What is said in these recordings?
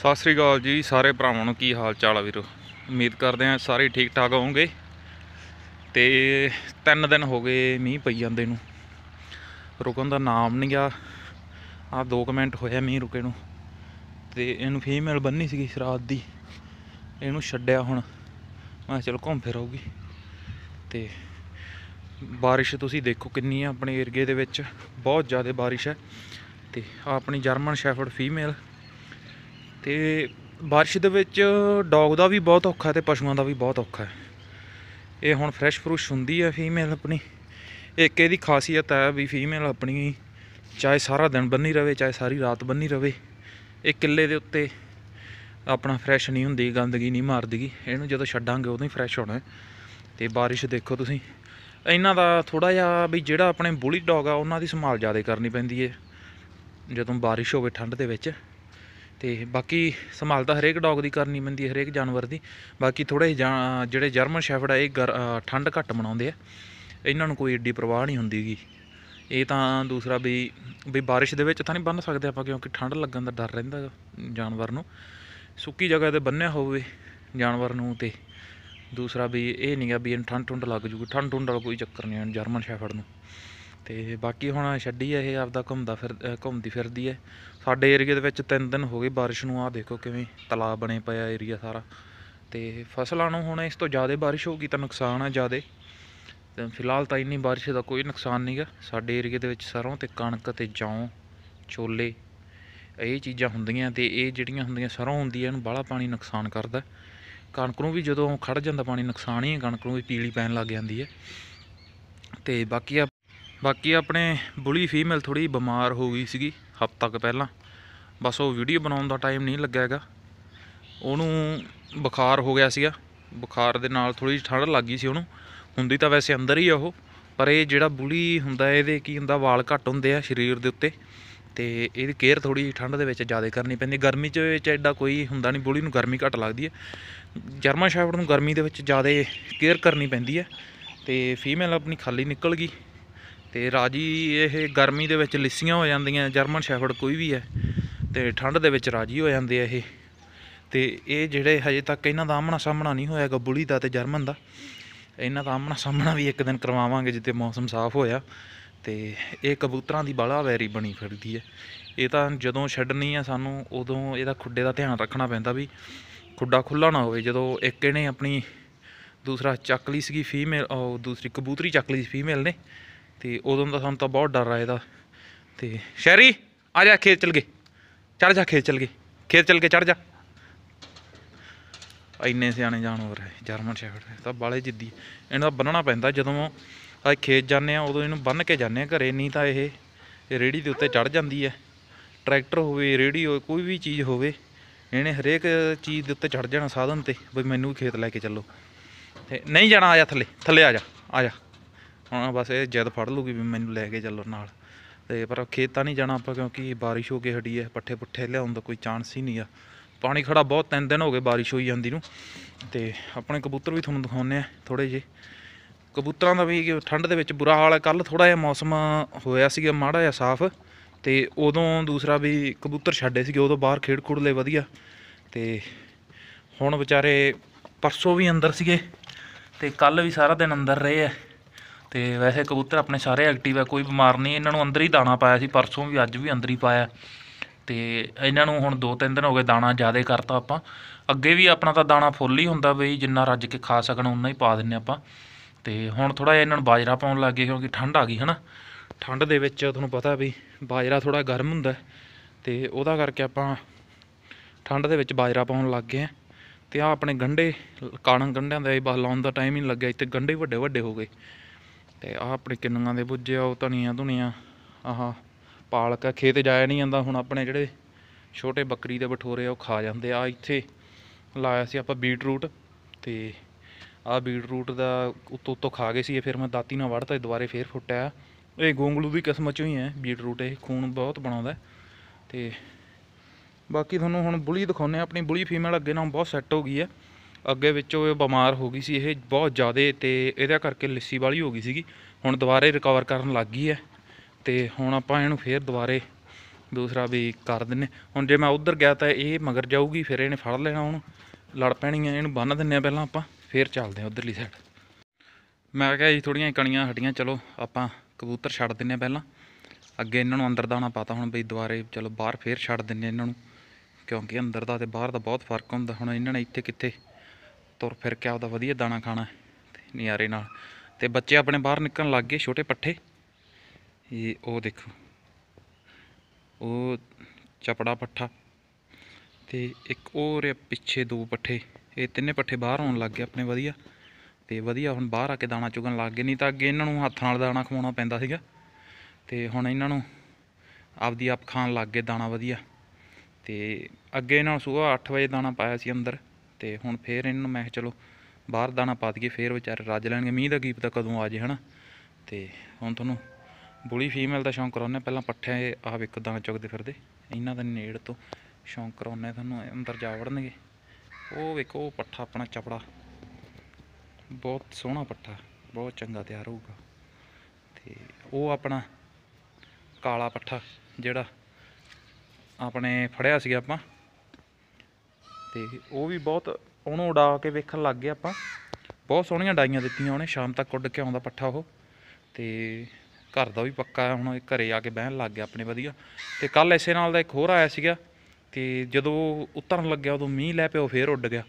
ਸਤਿ ਸ੍ਰੀ ਅਕਾਲ ਜੀ ਸਾਰੇ ਭਰਾਵਾਂ ਨੂੰ ਕੀ ਹਾਲ ਚਾਲ ਆ ਵੀਰੋ ਉਮੀਦ ਕਰਦੇ ਆ ਸਾਰੇ ਠੀਕ ਠਾਕ ਹੋਵੋਗੇ ਤੇ ਤਿੰਨ ਦਿਨ ਹੋ ਗਏ ਮੀਂਹ ਪਈ ਜਾਂਦੇ ਨੂੰ ਰੁਕਣ ਦਾ ਨਾਮ ਨਹੀਂ ਆ ਆ 2 ਮਿੰਟ ਹੋਇਆ ਮੀਂਹ ਰੁਕੇ ਨੂੰ ਤੇ ਇਹਨੂੰ ਫੀਮੇਲ ਬੰਨੀ ਸੀਗੀ ਸ਼ਰਾਦ ਦੀ ਇਹਨੂੰ ਛੱਡਿਆ ਹੁਣ ਮੈਂ ਚਲ ਘੁੰਮ ਫਿਰ ਆਉਗੀ ਤੇ ਬਾਰਿਸ਼ ਤੁਸੀਂ ਦੇਖੋ ਕਿੰਨੀ ਆ ਆਪਣੇ ਏਰੀਏ ਦੇ ਵਿੱਚ ਬਹੁਤ ਜ਼ਿਆਦਾ ਬਾਰਿਸ਼ ਹੈ ਤੇ ਆ ਆਪਣੀ ਜਰਮਨ ਸ਼ੈਫਰਡ ਫੀਮੇਲ ਤੇ ਬਾਰਿਸ਼ ਦੇ ਵਿੱਚ ਡੌਗ ਦਾ ਵੀ ਬਹੁਤ ਔਖਾ ਤੇ ਪਸ਼ੂਆਂ ਦਾ ਵੀ ਬਹੁਤ ਔਖਾ ਹੈ ਇਹ ਹੁਣ ਫਰੈਸ਼ ਫਰੂਸ਼ ਹੁੰਦੀ ਹੈ ਫੀਮੇਲ ਆਪਣੀ ਇੱਕ ਇਹਦੀ ਖਾਸੀਅਤ ਹੈ ਵੀ ਫੀਮੇਲ ਆਪਣੀ ਚਾਹੇ ਸਾਰਾ ਦਿਨ ਬੰਨੀ ਰਵੇ ਚਾਹੇ ਸਾਰੀ ਰਾਤ ਬੰਨੀ ਰਵੇ ਇਹ ਕਿੱਲੇ ਦੇ ਉੱਤੇ ਆਪਣਾ ਫਰੈਸ਼ ਨਹੀਂ ਹੁੰਦੀ ਗੰਦਗੀ ਨਹੀਂ ਮਾਰਦੀਗੀ ਇਹਨੂੰ ਜਦੋਂ ਛੱਡਾਂਗੇ ਉਦੋਂ ਹੀ ਫਰੈਸ਼ ਹੋਣਾ ਤੇ ਬਾਰਿਸ਼ ਦੇਖੋ ਤੁਸੀਂ ਇਹਨਾਂ ਦਾ ਥੋੜਾ ਜਿਹਾ ਵੀ ਜਿਹੜਾ ਆਪਣੇ ਬੁਲੀ ਡੌਗ ਆ ਉਹਨਾਂ ਦੀ ਸੰਭਾਲ ਜ਼ਿਆਦਾ ਕਰਨੀ ਪੈਂਦੀ ਏ ਜਦੋਂ ਬਾਰਿਸ਼ ਹੋਵੇ ਠੰਡ ਦੇ ਵਿੱਚ ਤੇ ਬਾਕੀ ਸੰਭਾਲ ਤਾਂ ਹਰੇਕ ਡੌਗ ਦੀ ਕਰਨੀ ਪੈਂਦੀ ਹੈ ਹਰੇਕ ਜਾਨਵਰ ਦੀ ਬਾਕੀ ਥੋੜੇ ਜਿਹੜੇ ਜਰਮਨ ਸ਼ੈਫਰਡ ਆ ਇਹ ਠੰਡ ਘੱਟ ਮਨਾਉਂਦੇ ਆ ਇਹਨਾਂ ਨੂੰ ਕੋਈ ਏਡੀ ਪਰਵਾਹ ਨਹੀਂ ਹੁੰਦੀਗੀ ਇਹ ਤਾਂ ਦੂਸਰਾ ਵੀ ਵੀ ਬਾਰਿਸ਼ ਦੇ ਵਿੱਚ ਤਾਂ ਨਹੀਂ ਬੰਨ ਸਕਦੇ ਆਪਾਂ ਕਿਉਂਕਿ ਠੰਡ ਲੱਗਣ ਦਾ ਡਰ ਰਹਿੰਦਾ ਜਾਨਵਰ ਨੂੰ ਸੁੱਕੀ ਜਗ੍ਹਾ ਤੇ ਬੰਨਿਆ ਹੋਵੇ ਜਾਨਵਰ ਨੂੰ ਤੇ ਦੂਸਰਾ ਵੀ ਇਹ ਨਹੀਂ ਆ ਵੀ ਇਹਨੂੰ ਠੰਡ ਠੁੰਡ ਲੱਗ ਜੂਗੀ ਠੰਡ ਠੁੰਡ ਵਾਲਾ ਕੋਈ ਚੱਕਰ ਨਹੀਂ ਜਰਮਨ ਸ਼ੈਫਰਡ ਨੂੰ ਤੇ ਬਾਕੀ ਹੁਣ ਛੱਡੀ ਇਹ ਆਪਦਾ ਘੁੰਮਦਾ ਫਿਰ ਘੁੰਮਦੀ ਫਿਰਦੀ ਹੈ ਸਾਡੇ ਏਰੀਆ ਦੇ ਵਿੱਚ 3 ਦਿਨ ਹੋ ਗਏ ਬਾਰਿਸ਼ ਨੂੰ ਆਹ ਦੇਖੋ ਕਿਵੇਂ ਤਲਾਬ ਬਣੇ ਪਿਆ ਏਰੀਆ ਸਾਰਾ ਤੇ ਫਸਲਾਂ ਨੂੰ ਹੁਣ ਇਸ ਤੋਂ ਜ਼ਿਆਦਾ ਬਾਰਿਸ਼ ਹੋ ਗਈ ਤਾਂ ਨੁਕਸਾਨ ਆ ਜ਼ਿਆਦਾ ਤੇ ਫਿਲਹਾਲ ਤਾਂ ਇੰਨੀ ਬਾਰਿਸ਼ ਦਾ ਕੋਈ ਨੁਕਸਾਨ ਨਹੀਂਗਾ ਸਾਡੇ ਏਰੀਆ ਦੇ ਵਿੱਚ ਸਰੋਂ ਤੇ ਕਣਕ ਤੇ ਜੌਂ ਛੋਲੇ ਇਹ ਚੀਜ਼ਾਂ ਹੁੰਦੀਆਂ ਤੇ ਇਹ ਜਿਹੜੀਆਂ ਹੁੰਦੀਆਂ ਸਰੋਂ ਹੁੰਦੀ ਇਹਨੂੰ ਬਾਹਲਾ ਪਾਣੀ ਨੁਕਸਾਨ ਕਰਦਾ ਕਣਕ ਨੂੰ ਵੀ ਜਦੋਂ ਖੜ ਜਾਂਦਾ ਪਾਣੀ ਨੁਕਸਾਨ ਹੀ ਕਣਕ ਨੂੰ ਵੀ ਪੀਲੀ ਪੈਣ ਲੱਗ ਜਾਂਦੀ ਹੈ ਤੇ ਬਾਕੀ ਆ ਬਾਕੀ ਆਪਣੇ ਬੁਲੀ ਫੀਮੇਲ ਥੋੜੀ ਬਿਮਾਰ ਹੋ ਗਈ ਸੀਗੀ ਹਫ਼ਤਾ ਕ ਪਹਿਲਾਂ ਬਸ ਉਹ ਵੀਡੀਓ ਬਣਾਉਣ ਦਾ ਟਾਈਮ ਨਹੀਂ ਲੱਗਾ ਹੈਗਾ ਉਹਨੂੰ ਬੁਖਾਰ ਹੋ ਗਿਆ ਸੀਗਾ ਬੁਖਾਰ ਦੇ ਨਾਲ ਥੋੜੀ ਜਿਹੀ ਠੰਡ ਲੱਗ ਗਈ ਸੀ ਉਹਨੂੰ ਹੁੰਦੀ ਤਾਂ ਵੈਸੇ ਅੰਦਰ ਹੀ ਆ ਉਹ ਪਰ ਇਹ ਜਿਹੜਾ ਬੁਲੀ ਹੁੰਦਾ ਇਹਦੇ ਕੀ ਹੁੰਦਾ ਵਾਲ ਘੱਟ ਹੁੰਦੇ ਆ ਸਰੀਰ ਦੇ ਉੱਤੇ ਤੇ ਇਹਦੀ ਕੇਅਰ ਥੋੜੀ ਠੰਡ ਦੇ ਵਿੱਚ ਜ਼ਿਆਦਾ ਕਰਨੀ ਪੈਂਦੀ ਗਰਮੀ 'ਚ ਵਿੱਚ ਐਡਾ ਕੋਈ ਹੁੰਦਾ ਨਹੀਂ ਬੁਲੀ ਨੂੰ ਗਰਮੀ ਘੱਟ ਲੱਗਦੀ ਹੈ ਜਰਮਨ ਸ਼ੈਫਰਡ ਨੂੰ ਗਰਮੀ ਦੇ ਵਿੱਚ ਜ਼ਿਆਦਾ ਕੇਅਰ ਕਰਨੀ ਪੈਂਦੀ ਹੈ ਤੇ ਫੀਮੇਲ ਆਪਣੀ ਖਾਲੀ ਨਿਕਲ ਗਈ ਤੇ ਰਾਜੀ ਇਹ ਗਰਮੀ ਦੇ ਵਿੱਚ ਲਿਸੀਆਂ ਹੋ ਜਾਂਦੀਆਂ ਜਰਮਨ ਸ਼ੈਫਰਡ ਕੋਈ ਵੀ ਹੈ ਤੇ ਠੰਡ ਦੇ ਵਿੱਚ ਰਾਜੀ ਹੋ ਜਾਂਦੇ ਆ ਇਹ ਤੇ ਇਹ ਜਿਹੜੇ ਹਜੇ ਤੱਕ ਇਹਨਾਂ ਦਾ ਆਮਣਾ ਸਾਹਮਣਾ ਨਹੀਂ ਹੋਇਆ ਗੱਬੂਲੀ ਦਾ ਤੇ ਜਰਮਨ ਦਾ ਇਹਨਾਂ ਦਾ ਆਮਣਾ ਸਾਹਮਣਾ ਵੀ ਇੱਕ ਦਿਨ ਕਰਵਾਵਾਂਗੇ ਜਿੱਤੇ ਮੌਸਮ ਸਾਫ਼ ਹੋਇਆ ਤੇ ਇਹ ਕਬੂਤਰਾਂ ਦੀ ਬਾਲਾ ਵੈਰੀ ਬਣੀ ਫਿਰਦੀ ਹੈ ਇਹ ਤਾਂ ਜਦੋਂ ਛੱਡਣੀ ਆ ਸਾਨੂੰ ਉਦੋਂ ਇਹਦਾ ਖੁੱਡੇ ਦਾ ਧਿਆਨ ਰੱਖਣਾ ਪੈਂਦਾ ਵੀ ਖੁੱਡਾ ਖੁੱਲਾ ਨਾ ਹੋਵੇ ਜਦੋਂ ਇੱਕ ਇਹਨੇ ਆਪਣੀ ਦੂਸਰਾ ਚੱਕ ਲਈ ਸੀਗੀ ਫੀਮੇਲ ਉਹ ਦੂਸਰੀ ਕਬੂਤਰੀ ਚੱਕ ਲਈ ਸੀ ਫੀਮੇਲ ਨੇ ਤੇ ਉਦੋਂ ਦਾ ਸਾਨੂੰ ਤਾਂ ਬਹੁਤ ਡਰ ਆਇਆ ਇਹਦਾ ਤੇ ਸ਼ੈਰੀ ਆ ਜਾ ਖੇਤ ਚਲ ਗਏ ਚੜ ਜਾ ਖੇਤ ਚਲ ਗਏ ਖੇਤ ਚਲ ਕੇ ਚੜ ਜਾ ਇੰਨੇ ਸਿਆਣੇ ਜਾਨਵਰ ਹੈ ਜਰਮਨ ਸ਼ੈਫਰਡ ਤਾਂ ਬਾਲੇ ਜਿੱਦੀ ਇਹਨਾਂ ਦਾ ਬੰਨਣਾ ਪੈਂਦਾ ਜਦੋਂ ਆ ਖੇਤ ਜਾਂਦੇ ਆ ਉਦੋਂ ਇਹਨੂੰ ਬੰਨ ਕੇ ਜਾਂਦੇ ਆ ਘਰੇ ਨਹੀਂ ਤਾਂ ਇਹ ਰੇੜੀ ਦੇ ਉੱਤੇ ਚੜ ਜਾਂਦੀ ਹੈ ਟਰੈਕਟਰ ਹੋਵੇ ਰੇੜੀ ਹੋਵੇ ਕੋਈ ਵੀ ਚੀਜ਼ ਹੋਵੇ ਇਹਨੇ ਹਰੇਕ ਚੀਜ਼ ਦੇ ਉੱਤੇ ਚੜ ਜਾਣਾ ਸਾਧਨ ਤੇ ਬਈ ਮੈਨੂੰ ਖੇਤ ਲੈ ਕੇ ਚੱਲੋ ਤੇ ਨਹੀਂ ਜਾਣਾ ਆ ਜਾ ਥੱਲੇ ਥੱਲੇ ਆ ਜਾ ਆ ਜਾ ਹਾਂ ਬਸ ਇਹ ਜਦ ਫੜ ਲੂਗੀ ਵੀ ਮੈਨੂੰ ਲੈ ਕੇ ਚੱਲੋ ਨਾਲ ਤੇ ਪਰ ਖੇਤਾਂ ਨਹੀਂ ਜਾਣਾ ਆਪਾਂ ਕਿਉਂਕਿ ਬਾਰਿਸ਼ ਹੋ ਕੇ ਹਟੀ ਹੈ ਪੱਠੇ ਪੁੱਠੇ ਲਿਆਉਣ ਦਾ ਕੋਈ ਚਾਂਸ ਹੀ ਨਹੀਂ ਆ ਪਾਣੀ ਖੜਾ ਬਹੁਤ ਤਿੰਨ ਦਿਨ ਹੋ ਗਏ ਬਾਰਿਸ਼ ਹੋਈ ਜਾਂਦੀ ਨੂੰ ਤੇ ਆਪਣੇ ਕਬੂਤਰ ਵੀ ਤੁਹਾਨੂੰ ਦਿਖਾਉਨੇ ਆ ਥੋੜੇ ਜੇ ਕਬੂਤਰਾਂ ਦਾ ਵੀ ਠੰਡ ਦੇ ਵਿੱਚ ਬੁਰਾ ਹਾਲ ਹੈ ਕੱਲ ਥੋੜਾ ਜਿਹਾ ਮੌਸਮ ਹੋਇਆ ਸੀਗਾ ਮਾੜਾ ਜਿਹਾ ਸਾਫ਼ ਤੇ ਉਦੋਂ ਦੂਸਰਾ ਵੀ ਕਬੂਤਰ ਛੱਡੇ ਸੀਗੇ ਉਦੋਂ ਬਾਹਰ ਖੇਡ ਖੁੜ ਲੈ ਵਧੀਆ ਤੇ ਹੁਣ ਵਿਚਾਰੇ ਪਰਸੋਂ ਵੀ ਅੰਦਰ ਸੀਗੇ ਤੇ ਕੱਲ ਵੀ ਸਾਰਾ ਦਿਨ ਅੰਦਰ ਰਹੇ ਆ ਤੇ ਵੈਸੇ ਕਬੂਤਰ ਆਪਣੇ ਸਾਰੇ ਐਕਟਿਵ ਆ ਕੋਈ ਬਿਮਾਰ ਨਹੀਂ ਇਹਨਾਂ ਨੂੰ ਅੰਦਰ ਹੀ ਦਾਣਾ ਪਾਇਆ ਸੀ ਪਰਸੋਂ ਵੀ ਅੱਜ ਵੀ ਅੰਦਰ ਹੀ ਪਾਇਆ ਤੇ ਇਹਨਾਂ ਨੂੰ ਹੁਣ 2-3 ਦਿਨ ਹੋ ਗਏ ਦਾਣਾ ਜ਼ਿਆਦਾ ਕਰਤਾ ਆਪਾਂ ਅੱਗੇ ਵੀ ਆਪਣਾ ਤਾਂ ਦਾਣਾ ਫੁੱਲ ਹੀ ਹੁੰਦਾ ਬਈ ਜਿੰਨਾ ਰੱਜ ਕੇ ਖਾ ਸਕਣ ਉਨਾ ਹੀ ਪਾ ਦਿੰਨੇ ਆਪਾਂ ਤੇ ਹੁਣ ਥੋੜਾ ਜਿਹਾ ਇਹਨਾਂ ਨੂੰ ਬਾਜਰਾ ਪਾਉਣ ਲੱਗ ਗਏ ਕਿਉਂਕਿ ਠੰਡ ਆ ਗਈ ਹਨਾ ਠੰਡ ਦੇ ਵਿੱਚ ਤੁਹਾਨੂੰ ਪਤਾ ਵੀ ਬਾਜਰਾ ਥੋੜਾ ਗਰਮ ਹੁੰਦਾ ਤੇ ਉਹਦਾ ਕਰਕੇ ਆਪਾਂ ਠੰਡ ਦੇ ਵਿੱਚ ਬਾਜਰਾ ਪਾਉਣ ਲੱਗ ਗਏ ਆ ਤੇ ਆ ਆਪਣੇ ਗੰਡੇ ਕਾਣਨ ਗੰਡਿਆਂ ਦਾ ਇਹ ਬਸ ਲਾਉਣ ਦਾ ਟਾਈਮ ਹੀ ਨਹੀਂ ਲੱਗਿਆ ਇੱਥੇ ਗੰਡੇ ਵੱਡੇ ਵੱਡੇ ਹੋ ਗਏ ਤੇ ਆਹ ਆਪਣੇ ਕਿੰਨੂਆਂ ਦੇ ਬੁੱਝੇ ਆ ਉਹ ਧਨੀਆਂ ਧੁਨੀਆਂ ਆਹ ਪਾਲਕ ਆ ਖੇਤ ਜਾਇਆ ਨਹੀਂ ਜਾਂਦਾ ਹੁਣ ਆਪਣੇ ਜਿਹੜੇ ਛੋਟੇ ਬੱਕਰੀ ਦੇ ਬਠੋਰੇ ਆ ਉਹ ਖਾ ਜਾਂਦੇ ਆ ਇੱਥੇ ਲਾਇਆ ਸੀ ਆਪਾਂ ਬੀਟ ਰੂਟ ਤੇ ਆ ਬੀਟ ਰੂਟ ਦਾ ਉੱਤੋਂ ਉੱਤੋਂ ਖਾ ਗਏ ਸੀ ਇਹ ਫਿਰ ਮੈਂ ਦਾਤੀ ਨਾਲ ਵੜਤਾ ਦੁਬਾਰੇ ਫੇਰ ਫੁੱਟਿਆ ਇਹ ਗੋਂਗਲੂ ਦੀ ਕਿਸਮ ਚ ਹੀ ਹੈ ਬੀਟ ਰੂਟ ਇਹ ਖੂਨ ਬਹੁਤ ਬਣਾਉਂਦਾ ਤੇ ਬਾਕੀ ਤੁਹਾਨੂੰ ਹੁਣ ਬੁਲੀ ਆ ਆਪਣੀ ਬੁਲੀ ਫੀਮੇਲ ਅੱਗੇ ਨਾਲ ਬਹੁਤ ਸੈੱਟ ਹੋ ਗਈ ਹੈ ਅੱਗੇ ਵਿੱਚੋਂ ਇਹ ਬਿਮਾਰ ਹੋ ਗਈ ਸੀ ਇਹ ਬਹੁਤ ਜ਼ਿਆਦੇ ਤੇ ਇਹਦਾ ਕਰਕੇ ਲੱਸੀ ਵਾਲੀ ਹੋ ਗਈ ਸੀਗੀ ਹੁਣ ਦੁਬਾਰੇ ਰਿਕਵਰ ਕਰਨ ਲੱਗ ਗਈ ਹੈ ਤੇ ਹੁਣ ਆਪਾਂ ਇਹਨੂੰ ਫੇਰ ਦੁਬਾਰੇ ਦੂਸਰਾ ਵੀ ਕਰ ਦਿੰਨੇ ਹੁਣ ਜੇ ਮੈਂ ਉਧਰ ਗਿਆ ਤਾਂ ਇਹ ਮਗਰ ਜਾਊਗੀ ਫਿਰ ਇਹਨੇ ਫੜ ਲੈਣਾ ਉਹਨੂੰ ਲੜ ਪੈਣੀ ਹੈ ਇਹਨੂੰ ਬੰਨ ਦਿੰਨੇ ਆ ਪਹਿਲਾਂ ਆਪਾਂ ਫੇਰ ਚੱਲਦੇ ਆ ਉਧਰਲੀ ਸਾਈਡ ਮੈਂ ਕਿਹਾ ਜੀ ਥੋੜੀਆਂ ਕਣੀਆਂ ਹਟੀਆਂ ਚਲੋ ਆਪਾਂ ਕਬੂਤਰ ਛੱਡ ਦਿੰਨੇ ਆ ਪਹਿਲਾਂ ਅੱਗੇ ਇਹਨਾਂ ਨੂੰ ਅੰਦਰ ਦਾ ਨਾ ਪਤਾ ਹੁਣ ਬਈ ਦੁਬਾਰੇ ਚਲੋ ਬਾਹਰ ਫੇਰ ਛੱਡ ਦਿੰਨੇ ਇਹਨਾਂ ਨੂੰ ਕਿਉਂਕਿ ਅੰਦਰ ਦਾ ਤੇ ਬਾਹਰ ਦਾ ਬਹੁਤ ਫਰਕ ਹੁੰਦਾ ਹੁਣ ਇਹਨਾਂ ਨੇ ਇੱਥੇ ਕਿੱਥੇ ਤੁਰ ਫਿਰ ਕੇ ਆਪਦਾ ਵਧੀਆ ਦਾਣਾ ਖਾਣਾ ਨਿਆਰੇ ਨਾਲ ਤੇ ਬੱਚੇ ਆਪਣੇ ਬਾਹਰ ਨਿਕਲਣ ਲੱਗ ਗਏ ਛੋਟੇ ਪੱਠੇ ਇਹ ਉਹ ਦੇਖੋ ਉਹ ਚਪੜਾ ਪੱਠਾ ਤੇ ਇੱਕ ਹੋਰ ਪਿੱਛੇ ਦੋ ਪੱਠੇ ਇਹ ਤਿੰਨੇ ਪੱਠੇ ਬਾਹਰ ਆਉਣ ਲੱਗ ਗਏ ਆਪਣੇ ਵਧੀਆ ਤੇ ਵਧੀਆ ਹੁਣ ਬਾਹਰ ਆ ਕੇ ਦਾਣਾ ਚੁਗਣ ਲੱਗ ਗਏ ਨਹੀਂ ਤਾਂ ਅੱਗੇ ਇਹਨਾਂ ਨੂੰ ਹੱਥ ਨਾਲ ਦਾਣਾ ਖਵਾਉਣਾ ਪੈਂਦਾ ਸੀਗਾ ਤੇ ਹੁਣ ਇਹਨਾਂ ਨੂੰ ਆਪਦੀ ਆਪ ਖਾਣ ਲੱਗ ਗਏ ਦਾਣਾ ਵਧੀਆ ਤੇ ਅੱਗੇ ਇਹਨਾਂ ਨੂੰ ਸਵੇਰ 8 ਵਜੇ ਦਾਣਾ ਪਾਇਆ ਸੀ ਅੰਦਰ ਤੇ ਹੁਣ ਫੇਰ ਇਹਨਾਂ ਨੂੰ ਮੈਂ ਚਲੋ ਬਾਹਰ ਦਾਣਾ ਪਾ ਦਈਏ ਫੇਰ ਵਿਚਾਰੇ ਰੱਜ ਲੈਣਗੇ ਮੀਂਹ ਦਾ ਗੀਪ ਪਤਾ ਕਦੋਂ ਆ ਜੇ ਹਨਾ ਤੇ ਹੁਣ ਤੁਹਾਨੂੰ ਬੁਲੀ ਫੀਮੇਲ ਦਾ ਸ਼ੌਂਕ ਕਰਾਉਣਾ ਪਹਿਲਾਂ ਪੱਠੇ ਆਹ ਵੇਖ ਦਾਣਾ ਚੁਗਦੇ ਫਿਰਦੇ ਇਹਨਾਂ ਦਾ ਨੇੜ ਤੋਂ ਸ਼ੌਂਕ ਕਰਾਉਣਾ ਤੁਹਾਨੂੰ ਅੰਦਰ ਜਾ ਵੜਨਗੇ ਉਹ ਵੇਖੋ ਉਹ ਪੱਠਾ ਆਪਣਾ ਚਪੜਾ ਬਹੁਤ ਸੋਹਣਾ ਪੱਠਾ ਬਹੁਤ ਚੰਗਾ ਤਿਆਰ ਹੋਊਗਾ ਤੇ ਉਹ ਆਪਣਾ ਕਾਲਾ ਪੱਠਾ ਜਿਹੜਾ ਆਪਣੇ ਫੜਿਆ ਸੀ ਆਪਾਂ ਤੇ ਉਹ ਵੀ ਬਹੁਤ ਉਹਨੂੰ ਉਡਾ ਕੇ ਵੇਖਣ ਲੱਗ ਗਏ ਆਪਾਂ ਬਹੁਤ ਸੋਹਣੀਆਂ ਡਾਈਆਂ ਦਿੱਤੀਆਂ ਉਹਨੇ ਸ਼ਾਮ ਤੱਕ ਉੱਡ ਕੇ ਆਉਂਦਾ ਪੱਠਾ ਉਹ ਤੇ ਘਰ ਦਾ ਵੀ ਪੱਕਾ ਹੈ ਹੁਣ ਘਰੇ ਆ ਕੇ ਬਹਿਣ ਲੱਗ ਗਿਆ ਆਪਣੇ ਵਧੀਆ ਤੇ ਕੱਲ ਐਸੇ ਨਾਲ ਦਾ ਇੱਕ ਹੋਰ ਆਇਆ ਸੀਗਾ ਤੇ ਜਦੋਂ ਉਤਰਨ ਲੱਗਿਆ ਉਦੋਂ ਮੀਂਹ ਲੈ ਪਿਆ ਉਹ ਫੇਰ ਉੱਡ ਗਿਆ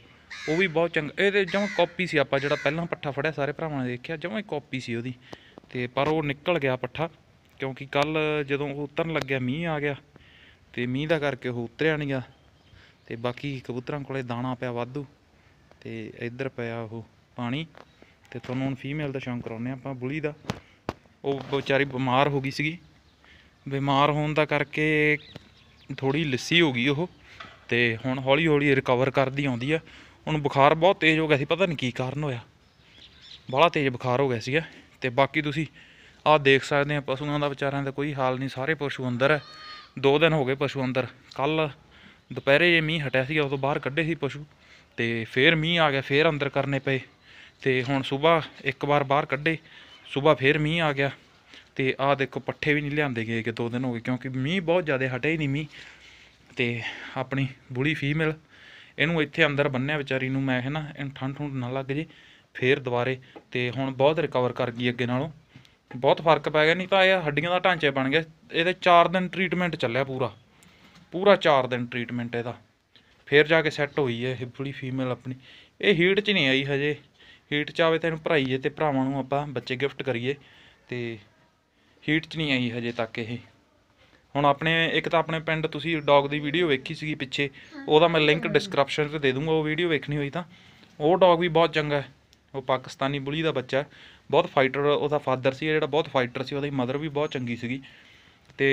ਉਹ ਵੀ ਬਹੁਤ ਚੰਗਾ ਇਹਦੇ ਜਮਾ ਕਾਪੀ ਸੀ ਆਪਾਂ ਜਿਹੜਾ ਪਹਿਲਾਂ ਪੱਠਾ ਫੜਿਆ ਸਾਰੇ ਭਰਾਵਾਂ ਨੇ ਦੇਖਿਆ ਜਮਾ ਕਾਪੀ ਸੀ ਉਹਦੀ ਤੇ ਪਰ ਉਹ ਨਿਕਲ ਗਿਆ ਪੱਠਾ ਕਿਉਂਕਿ ਕੱਲ ਜਦੋਂ ਉਹ ਉਤਰਨ ਲੱਗਿਆ ਮੀਂਹ ਆ ਗਿਆ ਤੇ ਮੀਂਹ ਦਾ ਕਰਕੇ ਉਹ ਉਤਰਿਆ ਨਹੀਂ ਗਿਆ ਤੇ ਬਾਕੀ ਕਬੂਤਰਾਂ ਕੋਲੇ ਦਾਣਾ ਪਿਆ ਵਾਧੂ ਤੇ ਇੱਧਰ ਪਿਆ ਉਹ ਪਾਣੀ ਤੇ ਤੁਹਾਨੂੰ ਹੁਣ ਫੀਮੇਲ ਦਾ ਸ਼ੌਂਕ ਕਰਾਉਨੇ ਆਪਾਂ ਬੁਲੀ ਦਾ ਉਹ ਵਿਚਾਰੀ ਬਿਮਾਰ ਹੋ ਗਈ ਸੀਗੀ ਬਿਮਾਰ ਹੋਣ ਦਾ ਕਰਕੇ ਥੋੜੀ ਲਿੱਸੀ ਹੋ ਗਈ ਉਹ ਤੇ ਹੁਣ ਹੌਲੀ ਹੌਲੀ ਰਿਕਵਰ ਕਰਦੀ ਆਉਂਦੀ ਆ ਹੁਣ ਬੁਖਾਰ ਬਹੁਤ ਤੇਜ਼ ਹੋ ਗਿਆ ਸੀ ਪਤਾ ਨਹੀਂ ਕੀ ਕਾਰਨ ਹੋਇਆ ਬੜਾ ਤੇਜ਼ ਬੁਖਾਰ ਹੋ ਗਿਆ ਸੀਗਾ ਤੇ ਬਾਕੀ ਤੁਸੀਂ ਆਹ ਦੇਖ ਸਕਦੇ ਆ ਪਸ਼ੂਆਂ ਦਾ ਵਿਚਾਰਿਆਂ ਦਾ ਕੋਈ ਹਾਲ ਨਹੀਂ ਸਾਰੇ ਪਸ਼ੂ ਅੰਦਰ ਹੈ 2 ਦਿਨ ਹੋ ਗਏ ਪਸ਼ੂ ਅੰਦਰ ਕੱਲ ਦੁਪਹਿਰੇ ਜੇ ਮੀਂਹ ਹਟਿਆ ਸੀਗਾ ਉਦੋਂ ਬਾਹਰ ਕੱਢੇ ਸੀ ਪਸ਼ੂ ਤੇ ਫੇਰ ਮੀਂਹ ਆ ਗਿਆ ਫੇਰ ਅੰਦਰ ਕਰਨੇ ਪਏ ਤੇ ਹੁਣ ਸਵੇਰ ਇੱਕ ਵਾਰ ਬਾਹਰ ਕੱਢੇ ਸਵੇਰ ਫੇਰ ਮੀਂਹ ਆ ਗਿਆ ਤੇ ਆਹ ਦੇਖੋ ਪੱਠੇ ਵੀ ਨਹੀਂ ਲਿਆਂਦੇ ਗਏ ਕਿ ਦੋ ਦਿਨ ਹੋ ਗਏ ਕਿਉਂਕਿ ਮੀਂਹ ਬਹੁਤ ਜ਼ਿਆਦਾ ਹਟਿਆ ਹੀ ਨਹੀਂ ਮੀਂਹ ਤੇ ਆਪਣੀ ਬੁੜੀ ਫੀਮੇਲ ਇਹਨੂੰ ਇੱਥੇ ਅੰਦਰ ਬੰਨਿਆ ਵਿਚਾਰੀ ਨੂੰ ਮੈਂ ਹੈ ਨਾ ਠੰਡ ਠੁੰਡ ਨਾ ਲੱਗ ਜੇ ਫੇਰ ਦੁਬਾਰੇ ਤੇ ਹੁਣ ਬਹੁਤ ਰਿਕਵਰ ਕਰ ਗਈ ਅੱਗੇ ਨਾਲੋਂ ਬਹੁਤ ਫਰਕ ਪੈ ਗਿਆ ਨਹੀਂ ਤਾਂ ਇਹ ਹੱਡੀਆਂ ਦਾ ਢਾਂਚਾ ਬਣ ਗਿਆ ਇਹਦੇ 4 ਦਿਨ ਟ੍ਰੀਟਮੈਂਟ ਚੱਲਿਆ ਪੂਰਾ ਪੂਰਾ 4 ਦਿਨ ਟ੍ਰੀਟਮੈਂਟ ਇਹਦਾ ਫੇਰ ਜਾ ਕੇ ਸੈੱਟ ਹੋਈ ਹੈ ਇਹ ਬੁੜੀ ਫੀਮੇਲ ਆਪਣੀ ਇਹ ਹੀਟ 'ਚ ਨਹੀਂ ਆਈ ਹਜੇ ਹੀਟ 'ਚ ਆਵੇ ਤਾਂ ਇਹਨੂੰ ਭਰਾਈਏ ਤੇ ਭਰਾਵਾਂ ਨੂੰ ਆਪਾਂ ਬੱਚੇ ਗਿਫਟ ਕਰੀਏ ਤੇ ਹੀਟ 'ਚ ਨਹੀਂ ਆਈ ਹਜੇ ਤੱਕ ਇਹ ਹੁਣ ਆਪਣੇ ਇੱਕ ਤਾਂ ਆਪਣੇ ਪਿੰਡ ਤੁਸੀਂ ਡੌਗ ਦੀ ਵੀਡੀਓ ਵੇਖੀ ਸੀਗੀ ਪਿੱਛੇ ਉਹਦਾ ਮੈਂ ਲਿੰਕ ਡਿਸਕ੍ਰਿਪਸ਼ਨ 'ਚ ਦੇ ਦੂੰਗਾ ਉਹ ਵੀਡੀਓ ਵੇਖਣੀ ਹੋਈ ਤਾਂ ਉਹ ਡੌਗ ਵੀ ਬਹੁਤ ਚੰਗਾ ਹੈ ਉਹ ਪਾਕਿਸਤਾਨੀ ਬੁਲੀ ਦਾ ਬੱਚਾ ਬਹੁਤ ਫਾਈਟਰ ਉਹਦਾ ਫਾਦਰ ਸੀ ਜਿਹੜਾ ਬਹੁਤ ਫਾਈਟਰ ਸੀ ਉਹਦੀ ਮਦਰ ਵੀ ਬਹੁਤ ਚੰਗੀ ਸੀਗੀ ਤੇ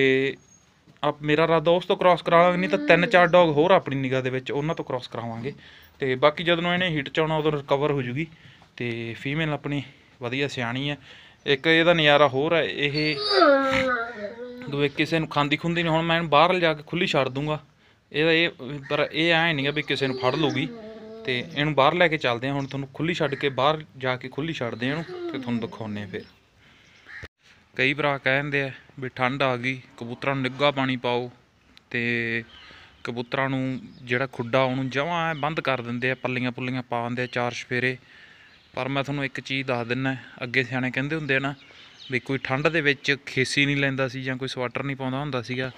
ਆਪ ਮੇਰਾ ਇਰਾਦਾ ਉਸ ਤੋਂ ਕ੍ਰਾਸ ਲਾਂਗੇ ਨਹੀਂ ਤਾਂ ਤਿੰਨ ਚਾਰ ਡੌਗ ਹੋਰ ਆਪਣੀ ਨਿਗਾਹ ਦੇ ਵਿੱਚ ਉਹਨਾਂ ਤੋਂ ਕ੍ਰਾਸ ਕਰਾਵਾਂਗੇ ਤੇ ਬਾਕੀ ਜਦੋਂ ਨੂੰ ਇਹਨੇ ਹੀਟ ਚਾਉਣਾ ਉਦੋਂ ਰਿਕਵਰ ਹੋ ਜੂਗੀ ਤੇ ਫੀਮੇਲ ਆਪਣੀ ਵਧੀਆ ਸਿਆਣੀ ਹੈ ਇੱਕ ਇਹਦਾ ਨਜ਼ਾਰਾ ਹੋਰ ਹੈ ਇਹ ਦੋਵੇਂ ਕਿਸੇ ਨੂੰ ਖਾਂਦੀ ਖੁੰਦੀ ਨਹੀਂ ਹੁਣ ਮੈਂ ਇਹਨੂੰ ਬਾਹਰ ਲਿਜਾ ਕੇ ਖੁੱਲੀ ਛੱਡ ਦੂੰਗਾ ਇਹਦਾ ਇਹ ਪਰ ਇਹ ਐ ਨਹੀਂ ਵੀ ਕਿਸੇ ਨੂੰ ਫੜ ਲੂਗੀ ਤੇ ਇਹਨੂੰ ਬਾਹਰ ਲੈ ਕੇ ਚੱਲਦੇ ਹਾਂ ਹੁਣ ਤੁਹਾਨੂੰ ਖੁੱਲੀ ਛੱਡ ਕੇ ਬਾਹਰ ਜਾ ਕੇ ਖੁੱਲੀ ਛੱਡਦੇ ਹਾਂ ਇਹਨੂੰ ਤੇ ਤੁਹਾਨੂੰ ਦਿਖਾਉਨੇ ਆ ਫਿਰ ਕਈ ਭਰਾ ਕਹਿੰਦੇ ਆ ਵੀ ਠੰਡ ਆ ਗਈ ਕਬੂਤਰਾਂ ਨੂੰ ਨਿੱਗਾ ਪਾਣੀ ਪਾਓ ਤੇ ਕਬੂਤਰਾਂ ਨੂੰ ਜਿਹੜਾ ਖੁੱਡਾ ਉਹਨੂੰ ਜਮਾਂ ਬੰਦ ਕਰ ਦਿੰਦੇ ਆ ਪੱਲੀਆਂ ਪੁੱਲੀਆਂ ਪਾ ਦਿੰਦੇ ਆ ਚਾਰ ਸਫੇਰੇ ਪਰ ਮੈਂ ਤੁਹਾਨੂੰ ਇੱਕ ਚੀਜ਼ ਦੱਸ ਦਿੰਨਾ ਅੱਗੇ ਸਿਆਣੇ ਕਹਿੰਦੇ ਹੁੰਦੇ ਨਾ ਵੀ ਕੋਈ ਠੰਡ ਦੇ ਵਿੱਚ ਖੇਸੀ ਨਹੀਂ ਲੈਂਦਾ ਸੀ ਜਾਂ ਕੋਈ ਸਵੈਟਰ ਨਹੀਂ ਪਾਉਂਦਾ ਹੁੰਦਾ ਸੀਗਾ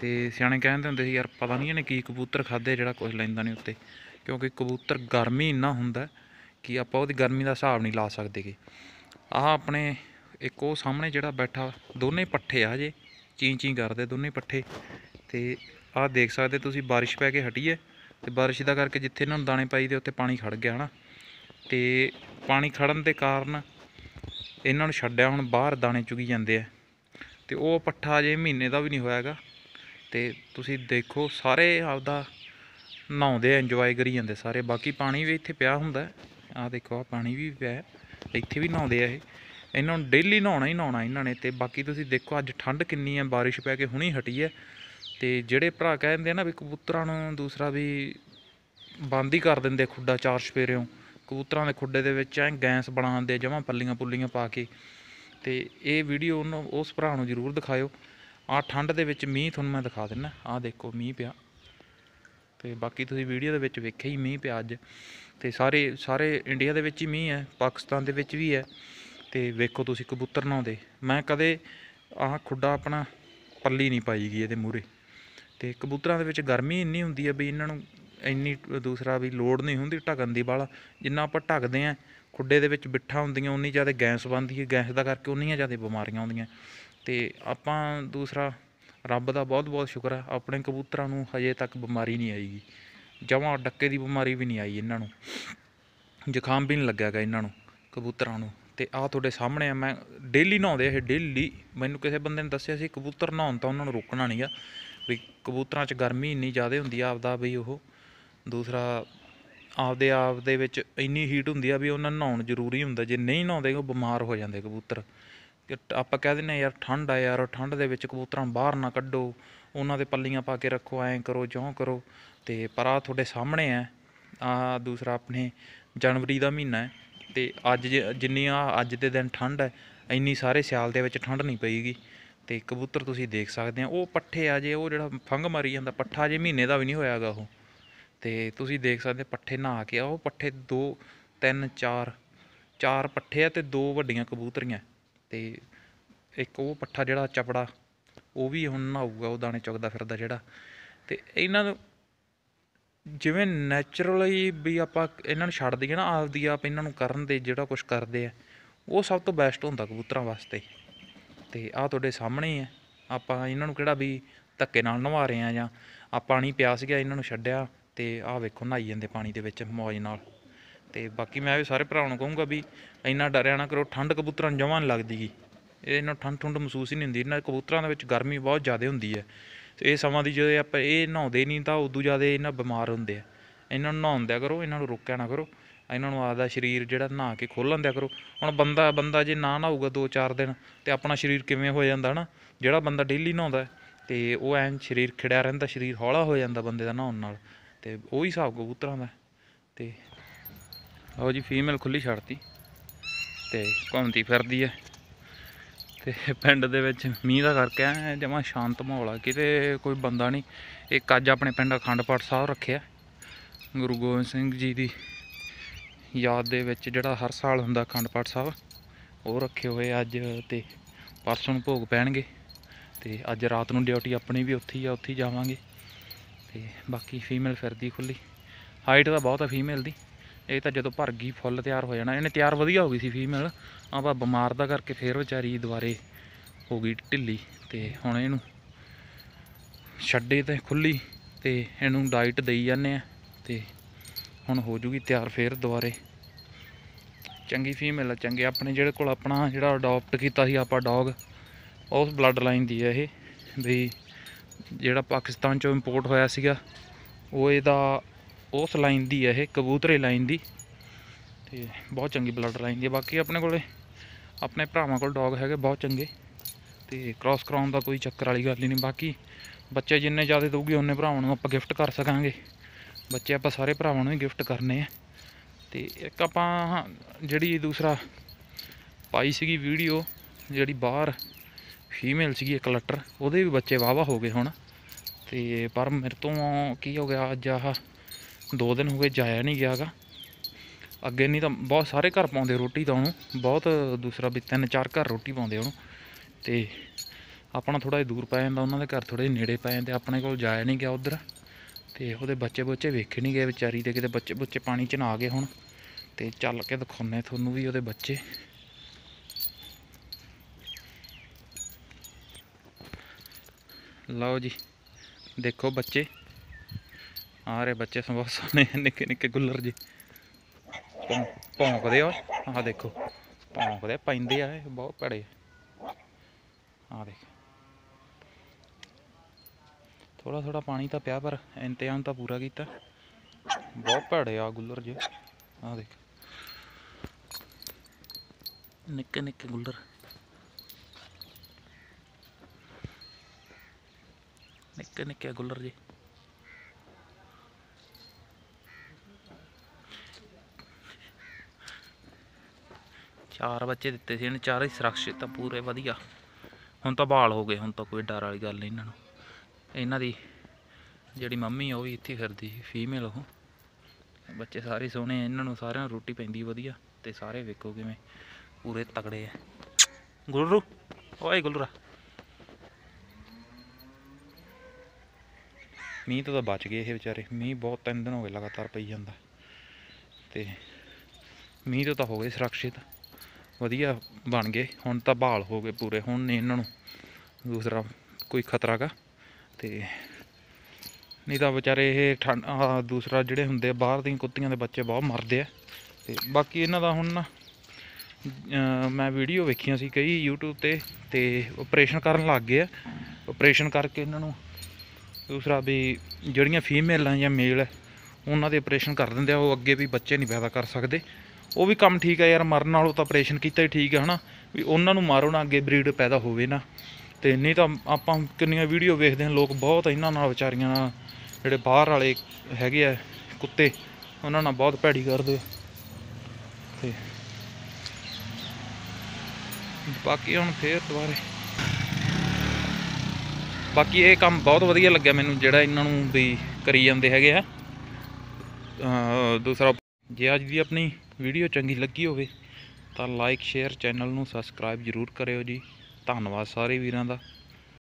ਤੇ ਸਿਆਣੇ ਕਹਿੰਦੇ ਹੁੰਦੇ ਸੀ ਯਾਰ ਪਤਾ ਨਹੀਂ ਇਹਨੇ ਕੀ ਕਬੂਤਰ ਖਾਦੇ ਜਿਹੜਾ ਕੁਝ ਲੈਂਦਾ ਨਹੀਂ ਉੱਤੇ ਕਿਉਂਕਿ ਕਬੂਤਰ ਗਰਮੀ ਇੰਨਾ ਹੁੰਦਾ ਕਿ ਆਪਾਂ ਉਹਦੀ ਗਰਮੀ ਦਾ ਹਿਸਾਬ ਨਹੀਂ ਲਾ ਸਕਦੇਗੇ ਆਹ ਆਪਣੇ ਇੱਕ ਉਹ ਸਾਹਮਣੇ ਜਿਹੜਾ ਬੈਠਾ ਦੋਨੇ ਪੱਠੇ ਆ ਜੇ ਚੀਂ ਚੀਂ ਕਰਦੇ ਦੋਨੇ ਪੱਠੇ ਤੇ ਆਹ ਦੇਖ ਸਕਦੇ ਤੁਸੀਂ ਬਾਰਿਸ਼ ਪੈ ਕੇ ਹਟੀ ਹੈ ਤੇ ਬਾਰਿਸ਼ ਦਾ ਕਰਕੇ ਜਿੱਥੇ ਇਹਨਾਂ ਨੂੰ ਦਾਣੇ ਪਾਈ ਦੇ ਉੱਤੇ ਪਾਣੀ ਖੜ ਗਿਆ ਹਨਾ ਤੇ ਪਾਣੀ ਖੜਨ ਦੇ ਕਾਰਨ ਇਹਨਾਂ ਨੂੰ ਛੱਡਿਆ ਹੁਣ ਬਾਹਰ ਦਾਣੇ ਚੁਗੀ ਜਾਂਦੇ ਆ ਤੇ ਉਹ ਪੱਠਾ ਜੇ ਮਹੀਨੇ ਦਾ ਵੀ ਨਹੀਂ ਹੋਇਆਗਾ ਤੇ ਤੁਸੀਂ ਦੇਖੋ ਸਾਰੇ ਆਪਦਾ ਨਹਾਉਂਦੇ ਐਂਜੋਏ ਕਰੀ ਜਾਂਦੇ ਸਾਰੇ ਬਾਕੀ ਪਾਣੀ ਵੀ ਇੱਥੇ ਪਿਆ ਹੁੰਦਾ ਆ ਦੇਖੋ ਆ ਪਾਣੀ ਵੀ ਪਿਆ ਇੱਥੇ ਵੀ ਨਹਾਉਂਦੇ ਆ ਇਹ ਇਹਨਾਂ ਨੂੰ ਡੇਲੀ ਨਹਾਉਣਾ ਹੀ ਨਹਾਉਣਾ ਇਹਨਾਂ ਨੇ ਤੇ ਬਾਕੀ ਤੁਸੀਂ ਦੇਖੋ ਅੱਜ ਠੰਡ ਕਿੰਨੀ ਹੈ ਬਾਰਿਸ਼ ਪੈ ਕੇ ਹੁਣੀ ਹਟੀ ਹੈ ਤੇ ਜਿਹੜੇ ਭਰਾ ਕਹਿੰਦੇ ਆ ਨਾ ਵੀ ਕਬੂਤਰਾਂ ਨੂੰ ਦੂਸਰਾ ਵੀ ਬੰਦ ਹੀ ਕਰ ਦਿੰਦੇ ਖੁੱਡਾ ਚਾਰ ਛਪੇਰਿਓਂ ਕਬੂਤਰਾਂ ਦੇ ਖੁੱਡੇ ਦੇ ਵਿੱਚ ਐ ਗੈਂਸ ਬਣਾਉਂਦੇ ਜਮਾਂ ਪੱਲੀਆਂ ਪੁੱਲੀਆਂ ਪਾ ਕੇ ਤੇ ਇਹ ਵੀਡੀਓ ਉਹਨੂੰ ਉਸ ਭਰਾ ਨੂੰ ਜ਼ਰੂਰ ਦਿਖਾਇਓ ਆ ਠੰਡ ਦੇ ਵਿੱਚ ਮੀਂਹ ਤੁਹਾਨੂੰ ਮੈਂ ਦਿਖਾ ਦਿੰਨਾ ਆ ਦੇਖੋ ਮੀਂਹ ਪਿਆ ਤੇ ਬਾਕੀ ਤੁਸੀਂ ਵੀਡੀਓ ਦੇ ਵਿੱਚ ਵੇਖਿਆ ਹੀ ਮੀਂਹ ਪਿਆ ਅੱਜ ਤੇ ਸਾਰੇ ਸਾਰੇ ਇੰਡੀਆ ਦੇ ਵਿੱਚ ਹੀ ਮੀਂਹ ਹੈ ਪਾਕਿਸਤਾਨ ਦੇ ਵਿੱਚ ਵੀ ਹੈ ਤੇ ਵੇਖੋ ਤੁਸੀਂ ਕਬੂਤਰ ਨਹਾਉਂਦੇ ਮੈਂ ਕਦੇ ਆਹ ਖੁੱਡਾ ਆਪਣਾ ਪੱਲੀ ਨਹੀਂ ਪਾਈ ਗਈ ਇਹਦੇ ਮੂਰੇ ਤੇ ਕਬੂਤਰਾਂ ਦੇ ਵਿੱਚ ਗਰਮੀ ਇੰਨੀ ਹੁੰਦੀ ਆ ਵੀ ਇਹਨਾਂ ਨੂੰ ਇੰਨੀ ਦੂਸਰਾ ਵੀ ਲੋਡ ਨਹੀਂ ਹੁੰਦੀ ਢਕਣ ਦੀ ਵਾਲਾ ਜਿੰਨਾ ਆਪਾਂ ਢਕਦੇ ਆ ਖੁੱਡੇ ਦੇ ਵਿੱਚ ਬਿੱਠਾ ਹੁੰਦੀਆਂ ਉਨੀ ਜ਼ਿਆਦਾ ਗੈਸ ਬੰਦੀ ਹੈ ਗੈਸ ਦਾ ਕਰਕੇ ਉਨੀਆਂ ਜ਼ਿਆਦਾ ਬਿਮਾਰੀਆਂ ਆਉਂਦੀਆਂ ਤੇ ਆਪਾਂ ਦੂਸਰਾ ਰੱਬ ਦਾ ਬਹੁਤ ਬਹੁਤ ਸ਼ੁਕਰ ਹੈ ਆਪਣੇ ਕਬੂਤਰਾਂ ਨੂੰ ਹਜੇ ਤੱਕ ਬਿਮਾਰੀ ਨਹੀਂ ਆਈਗੀ ਜਮਾਂ ਡੱਕੇ ਦੀ ਬਿਮਾਰੀ ਵੀ ਨਹੀਂ ਆਈ ਇਹਨਾਂ ਨੂੰ ਜ਼ੁਕਾਮ ਵੀ ਨਹੀਂ ਲੱਗਿਆਗਾ ਇਹਨਾਂ ਨੂੰ ਕਬੂਤਰਾਂ ਨੂੰ ਤੇ ਆਹ ਤੁਹਾਡੇ ਸਾਹਮਣੇ ਆ ਮੈਂ ਡੇਲੀ ਨਹਾਉਂਦੇ ਇਹ ਡੇਲੀ ਮੈਨੂੰ ਕਿਸੇ ਬੰਦੇ ਨੇ ਦੱਸਿਆ ਸੀ ਕਬੂਤਰ ਨਹਾਉਣ ਤਾਂ ਉਹਨਾਂ ਨੂੰ ਰੋਕਣਾ ਨਹੀਂ ਆ ਵੀ ਕਬੂਤਰਾਂ 'ਚ ਗਰਮੀ ਇੰਨੀ ਜ਼ਿਆਦਾ ਹੁੰਦੀ ਆ ਆਪਦਾ ਵੀ ਉਹ ਦੂਸਰਾ ਆਪਦੇ ਆਪ ਦੇ ਵਿੱਚ ਇੰਨੀ ਹੀਟ ਹੁੰਦੀ ਆ ਵੀ ਉਹਨਾਂ ਨੂੰ ਨਹਾਉਣ ਜ਼ਰੂਰੀ ਹੁੰਦਾ ਜੇ ਨਹੀਂ ਨਹਾਉਂਦੇ ਉਹ ਬਿਮਾਰ ਹੋ ਜਾਂਦੇ ਕਬੂਤਰ ਆਪਾਂ ਕਹਿ ਦਿੰਨੇ ਯਾਰ ਠੰਡ ਆ ਯਾਰ ਠੰਡ ਦੇ ਵਿੱਚ ਕਬੂਤਰਾਂ ਬਾਹਰ ਨਾ ਕੱਢੋ ਉਹਨਾਂ ਦੇ ਪੱਲੀਆਂ ਪਾ ਕੇ ਰੱਖੋ ਐਂ ਕਰੋ ਜਿਉਂ ਕਰੋ ਤੇ ਪਰ ਆ ਤੁਹਾਡੇ ਸਾਹਮਣੇ ਆ ਆ ਦੂਸਰਾ ਆਪਣੇ ਜਨਵਰੀ ਦਾ ਮਹੀਨਾ ਹੈ ਅਤੇ ਅੱਜ ਜਿੰਨੀ ਆ ਅੱਜ ਦੇ ਦਿਨ ਠੰਡ ਹੈ ਇੰਨੀ ਸਾਰੇ ਸਿਆਲ ਦੇ ਵਿੱਚ ਠੰਡ ਨਹੀਂ ਪਈਗੀ ਅਤੇ ਕਬੂਤਰ ਤੁਸੀਂ ਦੇਖ ਸਕਦੇ ਆ ਉਹ ਪੱਠੇ ਆ ਜੇ ਉਹ ਜਿਹੜਾ ਫੰਗ ਮਾਰੀ ਜਾਂਦਾ ਪੱਠਾ ਜੇ ਮਹੀਨੇ ਦਾ ਵੀ ਨਹੀਂ ਹੋਇਆਗਾ ਉਹ ਅਤੇ ਤੁਸੀਂ ਦੇਖ ਸਕਦੇ ਪੱਠੇ ਨਹਾ ਕੇ ਆ ਉਹ ਪੱਠੇ ਦੋ ਤਿੰਨ ਚਾਰ ਚਾਰ ਪੱਠੇ ਆ ਅਤੇ ਦੋ ਵੱਡੀਆਂ ਕਬੂਤਰੀਆਂ ਅਤੇ ਇੱਕ ਉਹ ਪੱਠਾ ਜਿਹੜਾ ਚਪੜਾ ਉਹ ਵੀ ਹੁਣ ਨਹਾਊਗਾ ਉਹ ਦਾਣੇ ਚੁਗਦਾ ਫਿਰਦਾ ਜਿਹੜਾ ਅਤੇ ਇਹਨਾਂ ਨੂੰ ਜਿਵੇਂ ਨੇਚਰਲੀ ਵੀ ਆਪਾਂ ਇਹਨਾਂ ਨੂੰ ਛੱਡ ਦਈਏ ਨਾ ਆਪਦੀ ਆਪ ਇਹਨਾਂ ਨੂੰ ਕਰਨ ਦੇ ਜਿਹੜਾ ਕੁਝ ਕਰਦੇ ਆ ਉਹ ਸਭ ਤੋਂ ਬੈਸਟ ਹੁੰਦਾ ਕਬੂਤਰਾਂ ਵਾਸਤੇ ਤੇ ਆਹ ਤੁਹਾਡੇ ਸਾਹਮਣੇ ਆ ਆਪਾਂ ਇਹਨਾਂ ਨੂੰ ਕਿਹੜਾ ਵੀ ਧੱਕੇ ਨਾਲ ਨਵਾ ਰਹੇ ਆ ਜਾਂ ਆ ਪਾਣੀ ਪਿਆ ਗਿਆ ਇਹਨਾਂ ਨੂੰ ਛੱਡਿਆ ਤੇ ਆਹ ਵੇਖੋ ਨਹਾਈ ਜਾਂਦੇ ਪਾਣੀ ਦੇ ਵਿੱਚ ਮੌਜ ਨਾਲ ਤੇ ਬਾਕੀ ਮੈਂ ਵੀ ਸਾਰੇ ਭਰਾਵਾਂ ਨੂੰ ਕਹੂੰਗਾ ਵੀ ਇੰਨਾ ਡਰਿਆ ਨਾ ਕਰੋ ਠੰਡ ਕਬੂਤਰਾਂ ਨੂੰ ਜਮਾਂ ਨਹੀਂ ਲੱਗਦੀਗੀ ਇਹਨਾਂ ਠੰਡ ਠੰਡ ਮਹਿਸੂਸ ਹੀ ਨਹੀਂ ਹੁੰਦੀ ਇਹਨਾਂ ਕਬੂਤਰਾਂ ਦੇ ਵਿੱਚ ਗਰਮੀ ਬਹੁਤ ਜ਼ਿਆਦਾ ਹੁੰਦੀ ਹੈ ਤੇ ਇਹ ਸਮਾਂ ਦੀ ਜਦੋਂ ਆਪਾਂ ਇਹ ਨਹਾਉਂਦੇ ਨਹੀਂ ਤਾਂ ਉਦੋਂ ਜ਼ਿਆਦਾ ਇਹਨਾਂ ਬਿਮਾਰ ਹੁੰਦੇ ਆ ਇਹਨਾਂ ਨੂੰ ਨਹਾਉਂਦਿਆ ਕਰੋ ਇਹਨਾਂ ਨੂੰ ਰੋਕਿਆ ਨਾ ਕਰੋ ਇਹਨਾਂ ਨੂੰ ਆਪਦਾ ਸਰੀਰ ਜਿਹੜਾ ਨਹਾ ਕੇ ਖੋਲਣ ਦਿਆ ਕਰੋ ਹੁਣ ਬੰਦਾ ਬੰਦਾ ਜੇ ਨਾ ਨਹਾਊਗਾ 2-4 ਦਿਨ ਤੇ ਆਪਣਾ ਸਰੀਰ ਕਿਵੇਂ ਹੋ ਜਾਂਦਾ ਹਨਾ ਜਿਹੜਾ ਬੰਦਾ ਡੇਲੀ ਨਹਾਉਂਦਾ ਤੇ ਉਹ ਐਨ ਸਰੀਰ ਖਿੜਿਆ ਰਹਿੰਦਾ ਸਰੀਰ ਹੌਲਾ ਹੋ ਜਾਂਦਾ ਬੰਦੇ ਦਾ ਨਹਾਉਣ ਨਾਲ ਤੇ ਉਹੀ ਹਿਸਾਬ ਕਬੂਤਰਾਂ ਦਾ ਤੇ ਆਓ ਜੀ ਫੀਮੇਲ ਖੁੱਲੀ ਛੱਡਤੀ ਤੇ ਘੁੰਮਦੀ ਫਿਰਦੀ ਹੈ ਤੇ ਪਿੰਡ ਦੇ ਵਿੱਚ ਮੀਂਹ ਦਾ ਕਰਕੇ ਐ ਜਮਾ ਸ਼ਾਂਤ ਮਾਹੌਲ ਆ ਕਿਤੇ ਕੋਈ ਬੰਦਾ ਨਹੀਂ ਇੱਕ ਅੱਜ ਆਪਣੇ ਪਿੰਡ ਅਖੰਡ ਪਾਠ ਸਾਹਿਬ ਰੱਖਿਆ ਗੁਰੂ ਗੋਬਿੰਦ ਸਿੰਘ ਜੀ ਦੀ ਯਾਦ ਦੇ ਵਿੱਚ ਜਿਹੜਾ ਹਰ ਸਾਲ ਹੁੰਦਾ ਅਖੰਡ ਪਾਠ ਸਾਹਿਬ ਉਹ ਰੱਖੇ ਹੋਏ ਅੱਜ ਤੇ ਪਰਸੋਂ ਨੂੰ ਭੋਗ ਪੈਣਗੇ ਤੇ ਅੱਜ ਰਾਤ ਨੂੰ ਡਿਊਟੀ ਆਪਣੀ ਵੀ ਉੱਥੇ ਹੀ ਆ ਉੱਥੇ ਜਾਵਾਂਗੇ ਤੇ ਬਾਕੀ ਫੀਮੇਲ ਫਿਰਦੀ ਖੁੱਲੀ ਹਾਈਟ ਤਾਂ ਬਹੁਤ ਆ ਫੀਮੇਲ ਦੀ ਇਹ ਤਾਂ ਜਦੋਂ ਭਰ ਗਈ ਫੁੱਲ ਤਿਆਰ ਹੋ ਜਾਣਾ ਇਹਨੇ ਤਿਆਰ ਵਧੀਆ ਹੋ ਗਈ ਸੀ ਫੀਮੇਲ ਆਪਾਂ ਬਿਮਾਰ ਦਾ ਕਰਕੇ ਫੇਰ ਵਿਚਾਰੀ ਦੁਬਾਰੇ ਹੋ ਗਈ ਢਿੱਲੀ ਤੇ ਹੁਣ ਇਹਨੂੰ ਛੱਡੇ ਤੇ ਖੁੱਲੀ ਤੇ ਇਹਨੂੰ ਡਾਈਟ ਦੇਈ ਜਾਂਦੇ ਆ ਤੇ ਹੁਣ ਹੋ ਜੂਗੀ ਤਿਆਰ ਫੇਰ ਦੁਬਾਰੇ ਚੰਗੀ ਫੀਮੇਲ ਆ ਚੰਗੇ ਆਪਣੇ ਜਿਹੜੇ ਕੋਲ ਆਪਣਾ ਜਿਹੜਾ ਅਡਾਪਟ ਕੀਤਾ ਸੀ ਆਪਾਂ ਡੌਗ ਉਸ ਬਲੱਡ ਲਾਈਨ ਦੀ ਹੈ ਇਹ ਵੀ ਜਿਹੜਾ ਪਾਕਿਸਤਾਨ ਚੋਂ ਇੰਪੋਰਟ ਹੋਇਆ ਸੀਗਾ ਉਹ ਇਹਦਾ ਉਸ ਲਾਈਨ ਦੀ ਹੈ ਇਹ ਕਬੂਤਰੇ ਲਾਈਨ ਦੀ ਤੇ ਬਹੁਤ ਚੰਗੀ ਬਲੱਡ ਲਾਈਨ ਦੀ ਬਾਕੀ ਆਪਣੇ ਕੋਲੇ ਆਪਣੇ ਭਰਾਵਾਂ ਕੋਲ ਡੌਗ ਹੈਗੇ ਬਹੁਤ ਚੰਗੇ ਤੇ ਕ੍ਰਾਸ ਕਰਾਉਣ ਦਾ ਕੋਈ ਚੱਕਰ ਵਾਲੀ ਗੱਲ ਨਹੀਂ ਬਾਕੀ ਬੱਚੇ ਜਿੰਨੇ ਜ਼ਿਆਦਾ ਦਊਗੇ ਉਹਨੇ ਭਰਾਵਾਂ ਨੂੰ ਆਪਾਂ ਗਿਫਟ ਕਰ ਸਕਾਂਗੇ ਬੱਚੇ ਆਪਾਂ ਸਾਰੇ ਭਰਾਵਾਂ ਨੂੰ ਹੀ ਗਿਫਟ ਕਰਨੇ ਆ ਤੇ ਇੱਕ ਆਪਾਂ ਜਿਹੜੀ ਦੂਸਰਾ ਪਾਈ ਸੀਗੀ ਵੀਡੀਓ ਜਿਹੜੀ ਬਾਹਰ ਫੀਮੇਲ ਸੀਗੀ ਇੱਕ ਲੱਟਰ ਉਹਦੇ ਵੀ ਬੱਚੇ ਵਾਵਾ ਹੋ ਗਏ ਹੁਣ ਤੇ ਪਰ ਮੇਰੇ ਤੋਂ ਕੀ ਹੋ ਗਿਆ ਅੱਜ ਆਹ ਦੋ ਦਿਨ ਹੋ ਗਏ ਜਾਇਆ ਨਹੀਂ ਗਿਆਗਾ ਅੱਗੇ ਨਹੀਂ ਤਾਂ ਬਹੁਤ ਸਾਰੇ ਘਰ ਪਾਉਂਦੇ ਰੋਟੀ ਤਾਂ ਉਹਨੂੰ ਬਹੁਤ ਦੂਸਰਾ ਵੀ ਤਿੰਨ ਚਾਰ ਘਰ ਰੋਟੀ ਪਾਉਂਦੇ ਉਹਨੂੰ ਤੇ ਆਪਣਾ ਥੋੜਾ ਜਿਹਾ ਦੂਰ ਪੈ ਜਾਂਦਾ ਉਹਨਾਂ ਦੇ ਘਰ ਥੋੜੇ ਨੇੜੇ ਪੈ ਜਾਂਦੇ ਆਪਣੇ ਕੋਲ ਜਾਇਆ ਨਹੀਂ ਗਿਆ ਉਧਰ ਤੇ ਉਹਦੇ ਬੱਚੇ ਬੱਚੇ ਵੇਖੇ ਨਹੀਂ ਗਏ ਵਿਚਾਰੀ ਦੇ ਕਿਤੇ ਬੱਚੇ ਬੱਚੇ ਪਾਣੀ ਚ ਨਾ ਗਏ ਹੁਣ ਤੇ ਚੱਲ ਕੇ ਦਿਖਾਉਨੇ ਤੁਹਾਨੂੰ ਵੀ ਉਹਦੇ ਬੱਚੇ ਲਓ ਜੀ ਦੇਖੋ ਬੱਚੇ ਆ ਰਹੇ ਬੱਚੇ ਬਹੁਤ ਸੋਹਣੇ ਨਿੱਕੇ ਨਿੱਕੇ ਗੁੱਲਰ ਜੀ ਪੌਂਕਦੇ ਆ ਆਹ ਦੇਖੋ ਪੌਂਕਦੇ ਪੈਂਦੇ ਆ ਇਹ ਬਹੁਤ ਭੜੇ ਆਹ ਦੇਖ ਥੋੜਾ ਥੋੜਾ ਪਾਣੀ ਤਾਂ ਪਿਆ ਪਰ ਇੰਤਜ਼ਾਮ ਤਾਂ ਪੂਰਾ ਕੀਤਾ ਬਹੁਤ ਭੜੇ ਆ ਗੁੱਲਰ ਜੀ ਆਹ ਦੇਖ ਨਿੱਕੇ ਨਿੱਕੇ ਗੁੱਲਰ ਨਿੱਕੇ ਨਿੱਕੇ ਗੁੱਲਰ ਜੀ ਚਾਰ ਬੱਚੇ ਦਿੱਤੇ ਸੀ ਇਹਨੇ ਚਾਰੇ ਸੁਰੱਖਿਅਤ ਆ ਪੂਰੇ ਵਧੀਆ ਹੁਣ ਤਾਂ ਬਾਲ ਹੋ ਗਏ ਹੁਣ ਤਾਂ ਕੋਈ ਡਰ ਵਾਲੀ ਗੱਲ ਨਹੀਂ ਇਹਨਾਂ ਨੂੰ ਇਹਨਾਂ ਦੀ ਜਿਹੜੀ ਮੰਮੀ ਉਹ ਵੀ ਇੱਥੇ ਫਿਰਦੀ ਸੀ ਫੀਮੇਲ ਉਹ ਬੱਚੇ ਸਾਰੇ ਸੋਹਣੇ ਇਹਨਾਂ ਨੂੰ ਸਾਰਿਆਂ ਨੂੰ ਰੋਟੀ ਪੈਂਦੀ ਵਧੀਆ ਤੇ ਸਾਰੇ ਵੇਖੋ ਕਿਵੇਂ ਪੂਰੇ ਤਗੜੇ ਆ ਗੁਰੂ ਓਏ ਗੁਲਰਾ ਮੀਂਹ ਤੋਂ ਤਾਂ ਬਚ ਗਏ ਇਹ ਵਿਚਾਰੇ ਮੀਂਹ ਬਹੁਤ ਤਿੰਨ ਦਿਨ ਹੋ ਗਏ ਲਗਾਤਾਰ ਪਈ ਜਾਂਦਾ ਤੇ ਮੀਂਹ ਤੋਂ ਤਾਂ ਹੋ ਗਏ ਸੁਰੱਖਿਅਤ ਵਧੀਆ ਬਣ ਗਏ ਹੁਣ ਤਾਂ ਬਾਲ ਹੋ ਗਏ ਪੂਰੇ ਹੁਣ ਨਹੀਂ ਇਹਨਾਂ ਨੂੰ ਦੂਸਰਾ ਕੋਈ ਖਤਰਾ ਕਾ ਤੇ ਨਹੀਂ ਤਾਂ ਵਿਚਾਰੇ ਇਹ ਠੰਡ ਦੂਸਰਾ ਜਿਹੜੇ ਹੁੰਦੇ ਆ ਬਾਹਰ ਦੀਆਂ ਕੁੱਤੀਆਂ ਦੇ ਬੱਚੇ ਬਹੁਤ ਮਰਦੇ ਆ ਤੇ ਬਾਕੀ ਇਹਨਾਂ ਦਾ ਹੁਣ ਨਾ ਮੈਂ ਵੀਡੀਓ ਵੇਖੀਆਂ ਸੀ ਕਈ YouTube ਤੇ ਤੇ ਆਪਰੇਸ਼ਨ ਕਰਨ ਲੱਗ ਗਏ ਆ ਆਪਰੇਸ਼ਨ ਕਰਕੇ ਇਹਨਾਂ ਨੂੰ ਦੂਸਰਾ ਵੀ ਜਿਹੜੀਆਂ ਫੀਮੇਲ ਆ ਜਾਂ ਮੇਲ ਆ ਉਹਨਾਂ ਦੇ ਆਪਰੇਸ਼ਨ ਕਰ ਦਿੰਦੇ ਆ ਉਹ ਅੱਗੇ ਵੀ ਬੱਚੇ ਨਹੀਂ ਪੈਦਾ ਕਰ ਸਕਦੇ ਉਹ ਵੀ ਕੰਮ ਠੀਕ ਆ ਯਾਰ ਮਰਨ ਨਾਲੋਂ ਤਾਂ ਆਪਰੇਸ਼ਨ ਕੀਤਾ ਹੀ ਠੀਕ ਆ ਹਨਾ ਵੀ ਉਹਨਾਂ ਨੂੰ ਮਾਰੋ ਨਾ ਅੱਗੇ ਬਰੀਡ ਪੈਦਾ ਹੋਵੇ ਨਾ ਤੇ ਨਹੀਂ ਤਾਂ ਆਪਾਂ ਕਿੰਨੀਆਂ ਵੀਡੀਓ ਵੇਖਦੇ ਹਾਂ ਲੋਕ ਬਹੁਤ ਇਹਨਾਂ ਨਾਲ ਵਿਚਾਰੀਆਂ ਨਾਲ ਜਿਹੜੇ ਬਾਹਰ ਵਾਲੇ ਹੈਗੇ ਆ ਕੁੱਤੇ ਉਹਨਾਂ ਨਾਲ ਬਹੁਤ ਭੈੜੀ ਕਰਦੇ ਤੇ ਬਾਕੀ ਹੁਣ ਫੇਰ ਦੁਬਾਰੇ ਬਾਕੀ ਇਹ ਕੰਮ ਬਹੁਤ ਵਧੀਆ ਲੱਗਿਆ ਮੈਨੂੰ ਜਿਹੜਾ ਇਹਨਾਂ ਨੂੰ ਵੀ ਕਰੀ ਜਾਂਦੇ ਹੈਗੇ ਆ ਦੂਸਰਾ ਜੇ ਅੱਜ ਦੀ ਆਪਣੀ ਵੀਡੀਓ ਚੰਗੀ ਲੱਗੀ ਹੋਵੇ ਤਾਂ ਲਾਈਕ ਸ਼ੇਅਰ ਚੈਨਲ ਨੂੰ ਸਬਸਕ੍ਰਾਈਬ ਜ਼ਰੂਰ ਕਰਿਓ ਜੀ ਧੰਨਵਾਦ ਸਾਰੇ ਵੀਰਾਂ ਦਾ